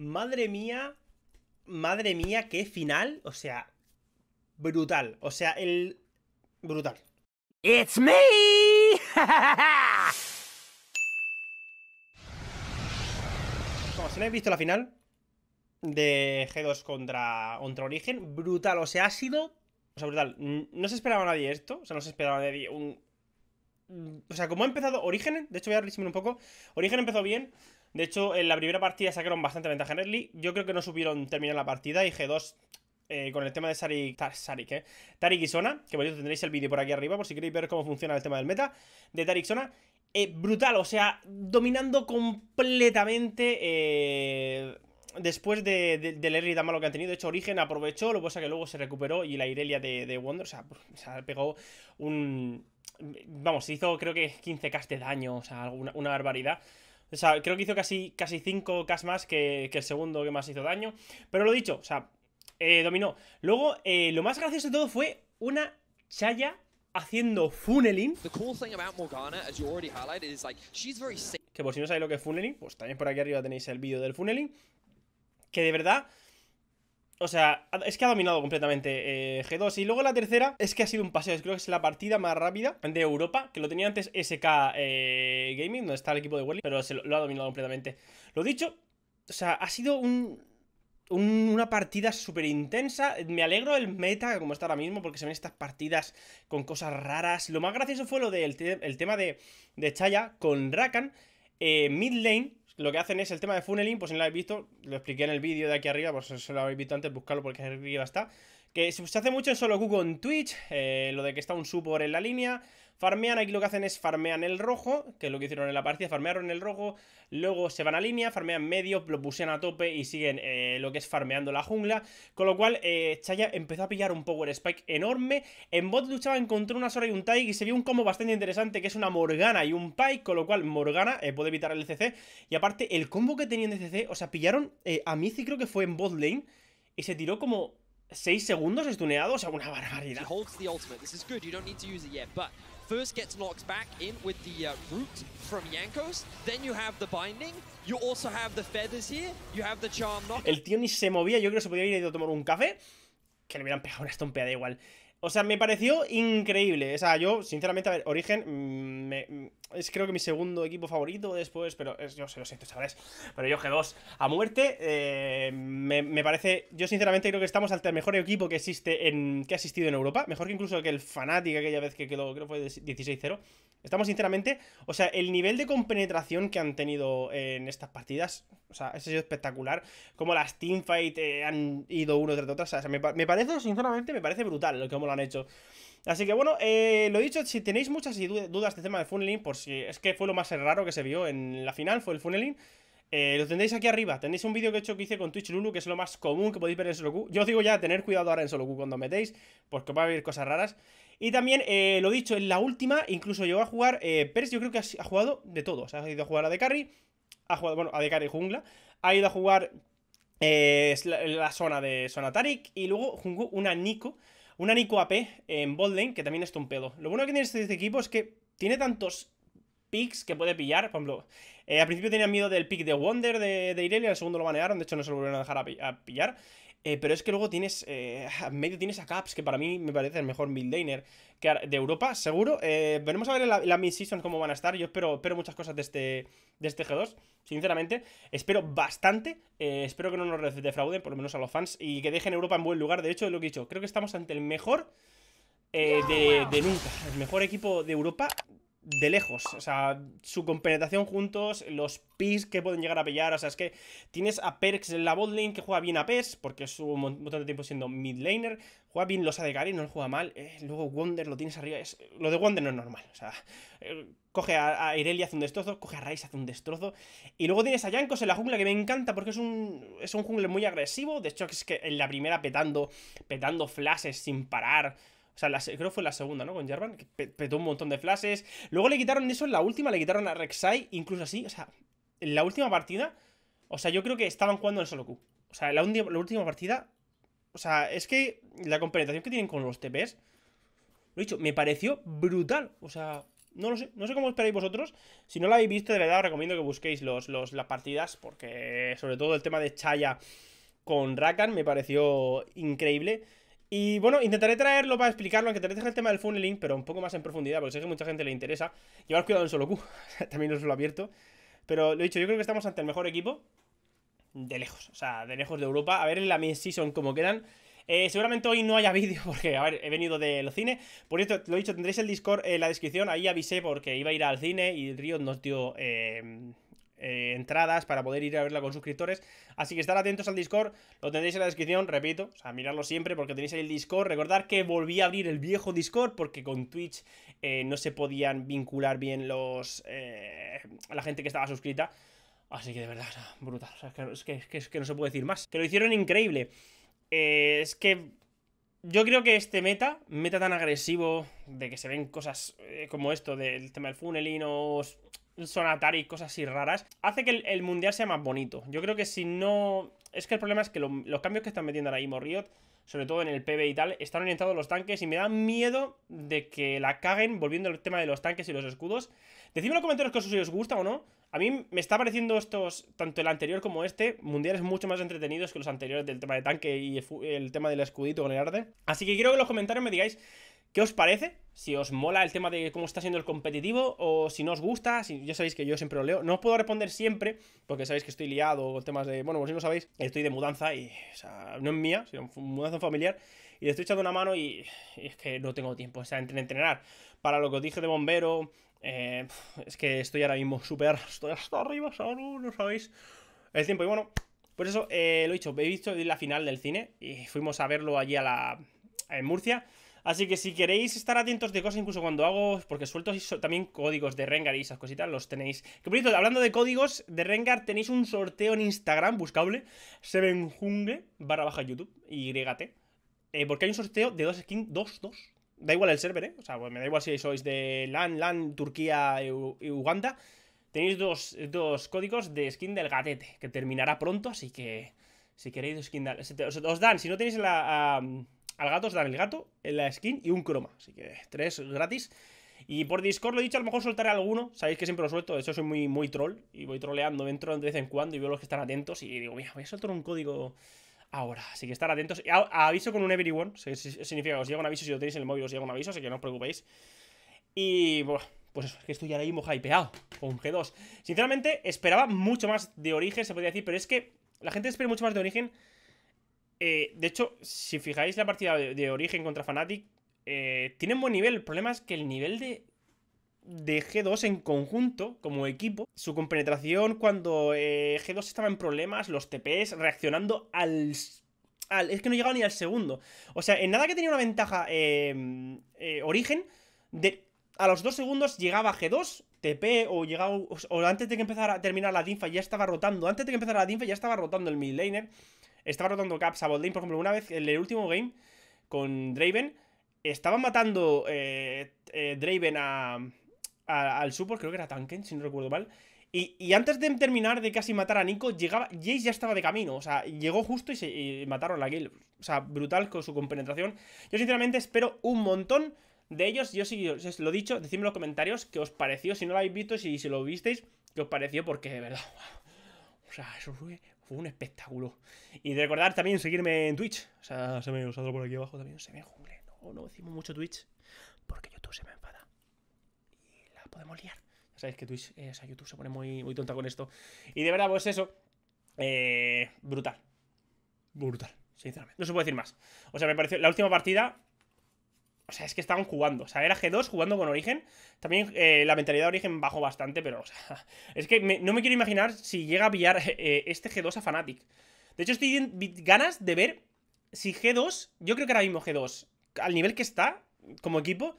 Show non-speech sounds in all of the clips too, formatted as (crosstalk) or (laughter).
Madre mía, madre mía, qué final. O sea, brutal. O sea, el... Brutal. It's me. (laughs) Como si no habéis visto la final de G2 contra, contra Origen, brutal. O sea, ha sido... O sea, brutal. No se esperaba nadie esto. O sea, no se esperaba a nadie un... O sea, como ha empezado Origen, de hecho voy a resumir un poco. Origen empezó bien, de hecho, en la primera partida sacaron bastante ventaja en early. Yo creo que no supieron terminar la partida y G2 eh, con el tema de Sarik, ¿eh? Tarik y Sona, que por tendréis el vídeo por aquí arriba por si queréis ver cómo funciona el tema del meta de Tarik Sona. Eh, brutal, o sea, dominando completamente después de, del early tan malo que han tenido. De hecho, Origen aprovechó, lo que pasa que luego se recuperó y la Irelia de, de Wonder, o sea, pegó un... Vamos, hizo creo que 15k de daño, o sea, una barbaridad. O sea, creo que hizo casi, casi 5 Ks más que, el segundo que más hizo daño. Pero lo dicho, o sea, eh, dominó. Luego, eh, lo más gracioso de todo fue una chaya haciendo funneling. Que por si no sabéis lo que es funneling, pues también por aquí arriba tenéis el vídeo del funneling. Que de verdad, o sea, es que ha dominado completamente eh, G2. Y luego la tercera es que ha sido un paseo. Creo que es la partida más rápida de Europa, que lo tenía antes SK eh, Gaming, donde está el equipo de Welly, pero se lo, ha dominado completamente. Lo dicho, o sea, ha sido una partida súper intensa. Me alegro el meta, como está ahora mismo, porque se ven estas partidas con cosas raras. Lo más gracioso fue lo del tema de, Chaya con Rakan, eh, mid lane lo que hacen es el tema de funneling, pues si no lo habéis visto, lo expliqué en el vídeo de aquí arriba, pues, si lo habéis visto antes, buscarlo porque arriba está. Que se hace mucho en solo Google en Twitch, eh, lo de que está un support en la línea, Farmean, aquí lo que hacen es farmean el rojo, que es lo que hicieron en la partida, farmearon el rojo, luego se van a línea, farmean medio, lo pusean a tope y siguen eh, lo que es farmeando la jungla. Con lo cual, eh, Chaya empezó a pillar un power spike enorme. En bot luchaba, encontró una Sora y un Tyke y se vio un combo bastante interesante que es una Morgana y un Pike, con lo cual Morgana eh, puede evitar el CC. Y aparte, el combo que tenían de CC, o sea, pillaron a Mizi creo que fue en bot lane y se tiró como 6 segundos estuneado, o sea, una barbaridad. Holds the ultimate. This is good. You don't need to use it yet, but first gets knocked back in with the uh, root from Yankos. Then you have the binding. You also have the feathers here. You have the charm knock. El tío ni se movía. Yo creo que se podía ir a tomar un café. Que le hubieran pegado una estompeada igual. O sea, me pareció increíble. O sea, yo, sinceramente, a ver, Origen mm, mm, es creo que mi segundo equipo favorito después, pero yo sé, lo siento, chavales. Pero yo G2 a muerte eh, me, parece... Yo, sinceramente, creo que estamos al el mejor equipo que existe en que ha existido en Europa. Mejor que incluso que el Fnatic aquella vez que quedó, creo que fue 16-0. Estamos sinceramente, o sea, el nivel de compenetración que han tenido eh, en estas partidas, o sea, ha sido espectacular. Como las teamfight eh, han ido uno tras otro, o sea, me, me, parece, sinceramente, me parece brutal lo que lo han hecho. Así que bueno, eh, lo dicho, si tenéis muchas dudas de tema del funneling, por si es que fue lo más raro que se vio en la final, fue el funneling. Eh, lo tendréis aquí arriba. Tenéis un vídeo que he hecho que hice con Twitch Lulu, que es lo más común que podéis ver en solo Q. Yo os digo ya, tener cuidado ahora en solo Q cuando metéis, porque va a haber cosas raras. Y también, eh, lo dicho, en la última, incluso llegó a jugar eh, yo creo que ha, jugado de todo. ha ido a jugar a de ha jugado, bueno, a de carry jungla, ha ido a jugar eh, la, la, zona de zona Tarik y luego jugó una Nico, una Nico AP en Bolden que también es un pedo. Lo bueno que tiene este, este equipo es que tiene tantos picks que puede pillar. Por ejemplo, eh, al principio tenían miedo del pick de Wonder de, Irelia, al segundo lo banearon, de hecho no se lo volvieron a dejar a, pillar. Eh, pero es que luego tienes, eh, (laughs) medio tienes a Caps, que para mí me parece el mejor midlaner que de Europa, seguro. veremos a ver la, la mid-season cómo van a estar. Yo espero, muchas cosas de este, de este G2, sinceramente. Espero bastante. espero que no nos defrauden, por lo menos a los fans, y que dejen Europa en buen lugar. De hecho, lo que he dicho, creo que estamos ante el mejor de, de nunca. El mejor equipo de Europa de lejos. O sea, su compenetración juntos, los pis que pueden llegar a pillar. O sea, es que tienes a Perks en la bot que juega bien a PES, porque su un montón de tiempo siendo mid laner. Juega bien los ADC, no lo juega mal. Eh, luego Wonder lo tienes arriba. lo de Wonder no es normal. O sea, eh, coge a, Irelia, hace un destrozo. Coge a Rice, hace un destrozo. Y luego tienes a Jankos en la jungla que me encanta porque es un, es un jungle muy agresivo. De hecho, es que en la primera petando, petando flashes sin parar sea, creo que fue la segunda, ¿no? Con Jarvan, que petó un montón de flashes. Luego le quitaron eso en la última, le quitaron a Rek'Sai, incluso así, o sea, en la última partida, o sea, yo creo que estaban jugando en solo Q. O sea, la, la última partida, o sea, es que la complementación que tienen con los TPs, lo dicho, me pareció brutal. O sea, no lo sé, no sé cómo esperáis vosotros. Si no la habéis visto, de verdad os recomiendo que busquéis los, las partidas, porque sobre todo el tema de Chaya con Rakan me pareció increíble. Y bueno, intentaré traerlo para explicarlo, aunque interesa el tema del funneling, pero un poco más en profundidad, porque sé que mucha gente le interesa. Llevar cuidado en solo Q, (laughs) también os lo abierto. Pero lo he dicho, yo creo que estamos ante el mejor equipo de lejos, o sea, de lejos de Europa. A ver en la mid-season cómo quedan. Eh, seguramente hoy no haya (laughs) vídeo porque, a ver, he venido de los cine. Por cierto, lo he dicho, tendréis el Discord en la descripción. Ahí avisé porque iba a ir al cine y Río nos dio... Eh, eh, entradas para poder ir a verla con suscriptores. Así que estar atentos al Discord, lo tendréis en la descripción, repito, o sea, miradlo siempre porque tenéis ahí el Discord. Recordad que volví a abrir el viejo Discord porque con Twitch eh, no se podían vincular bien los a eh, la gente que estaba suscrita. Así que de verdad, brutal. es, que, no se puede decir más. Que lo hicieron increíble. es que yo creo que este meta, meta tan agresivo, de que se ven cosas como esto, del tema del funneling o Sonatari, y cosas así raras, hace que el, mundial sea más bonito. Yo creo que si no. Es que el problema es que los cambios que están metiendo ahora mismo Riot, sobre todo en el PB y tal, están orientados a los tanques y me da miedo de que la caguen volviendo al tema de los tanques y los escudos. Decidme en los comentarios que si os gusta o no. A mí me está pareciendo estos, tanto el anterior como este, mundiales mucho más entretenidos que los anteriores del tema de tanque y el tema del escudito con el arte. Así que quiero que en los comentarios me digáis ¿Qué os parece? Si os mola el tema de cómo está siendo el competitivo o si no os gusta, si ya sabéis que yo siempre lo leo. No os puedo responder siempre porque sabéis que estoy liado con temas de... Bueno, pues si no sabéis, estoy de mudanza y... O sea, no es mía, sino mudanza familiar. Y le estoy echando una mano y, es que no tengo tiempo. O sea, entre entrenar para lo que os dije de bombero... Eh, es que estoy ahora mismo súper... Estoy hasta arriba, sea, no sabéis. El tiempo y bueno... Por pues eso, eh, lo he dicho, he visto la final del cine y fuimos a verlo allí a la... en Murcia. Así que si queréis estar atentos de cosas, incluso cuando hago, porque suelto también códigos de Rengar y esas cositas, los tenéis. Que bonito, hablando de códigos de Rengar, tenéis un sorteo en Instagram, buscable, Sevenjungle, barra baja YouTube, YT. Eh, porque hay un sorteo de dos skins, dos, dos. Da igual el server, ¿eh? O sea, me da igual si sois de LAN, LAN, Turquía y e, Uganda. Tenéis dos, códigos de skin del gatete, que terminará pronto, así que si queréis skin, os dan, si no tenéis la... Al gato os dan el gato, la skin y un croma. Así que tres gratis. Y por Discord lo he dicho, a lo mejor soltaré alguno. Sabéis que siempre lo suelto. De hecho, soy muy, muy troll. Y voy troleando, dentro entro de vez en cuando y veo los que están atentos. Y digo, mira, voy a soltar un código ahora. Así que estar atentos. aviso con un everyone. Significa que os llega un aviso. Si lo tenéis en el móvil, os llega un aviso. Así que no os preocupéis. Y bueno, pues es que estoy ahora mismo hypeado con G2. Sinceramente, esperaba mucho más de origen, se podría decir. Pero es que la gente espera mucho más de origen. Eh, de hecho, si fijáis la partida de, Origen contra Fnatic, tiene eh, tienen buen nivel. El problema es que el nivel de, de G2 en conjunto, como equipo, su compenetración cuando eh, G2 estaba en problemas, los TPs reaccionando al, Es que no llegaba ni al segundo. O sea, en nada que tenía una ventaja em, Origen, a los dos segundos llegaba G2, TP o O, antes de que empezara a terminar la dinfa ya estaba rotando. Antes de que empezara la dinfa ya estaba rotando el mid laner estaba rotando caps a Boldin Por ejemplo, una vez en el último game con Draven, estaba matando eh, eh, Draven a, al support, creo que era Tanken, si no recuerdo mal. Y, antes de terminar de casi matar a Nico, llegaba, Jace ya estaba de camino. O sea, llegó justo y, se, mataron a la kill. O sea, brutal con su compenetración. Yo sinceramente espero un montón de ellos. Yo sí os lo he dicho, decidme en los comentarios qué os pareció. Si no lo habéis visto, si, si lo visteis, qué os pareció, porque de verdad... (laughs) O sea, eso fue, un espectáculo. Y de recordar también seguirme en Twitch. O sea, se me ha usado por aquí abajo también. Se me jungle. No, no decimos mucho Twitch. Porque YouTube se me enfada. Y la podemos liar. Ya sabéis que Twitch, eh, o sea, YouTube se pone muy, muy tonta con esto. Y de verdad, pues eso. Eh, brutal. Brutal, sinceramente. No se puede decir más. O sea, me pareció. La última partida o sea, es que estaban jugando. O sea, era G2 jugando con Origen. También eh, la mentalidad de Origen bajó bastante, pero, o sea, (laughs) es que no me quiero imaginar si llega a pillar eh, eh, este G2 a Fnatic. De hecho, estoy ganas de ver si G2, yo creo que ahora mismo G2, al nivel que está, como equipo,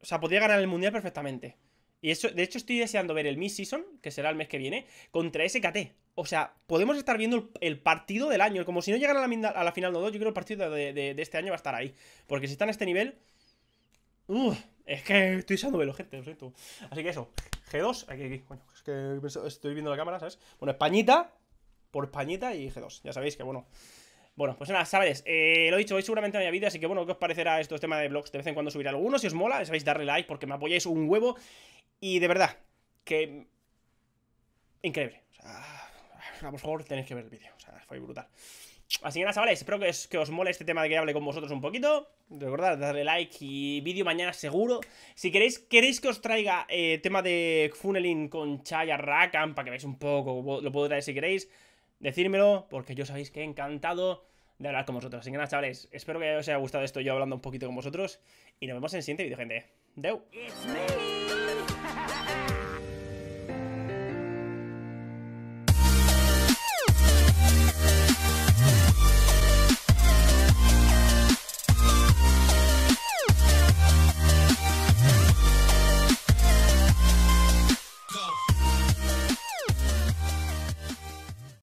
o sea, podría ganar el mundial perfectamente. Y eso, de hecho, estoy deseando ver el Miss Season, que será el mes que viene, contra SKT. O sea, podemos estar viendo el, partido del año. Como si no llegara a la, a la final dos... yo creo que el partido de, este año va a estar ahí. Porque si está en este nivel. ¡Uf! es que estoy usando velo, gente, lo siento. Así que eso, G2, aquí, aquí. Bueno, es que estoy viendo la cámara, ¿sabes? Bueno, Españita, por Españita y G2. Ya sabéis que, bueno. Bueno, pues nada, sabes, eh, lo he dicho, hoy seguramente no haya vida... así que bueno, ¿qué os parecerá esto? Este tema de vlogs... De vez en cuando subiré alguno, si os mola, sabéis, darle like porque me apoyáis un huevo. Y de verdad, que... Increíble. O sea a por favor tenéis que ver el vídeo, o sea, fue brutal. Así que nada, chavales, espero que os, que mole este tema de que hable con vosotros un poquito. Recordad, darle like y vídeo mañana seguro. Si queréis, queréis que os traiga eh, tema de funneling con Chaya Rakan, para que veáis un poco, lo puedo traer si queréis, decírmelo, porque yo sabéis que he encantado de hablar con vosotros. Así que nada, chavales, espero que os haya gustado esto yo hablando un poquito con vosotros. Y nos vemos en el siguiente vídeo, gente. Deu.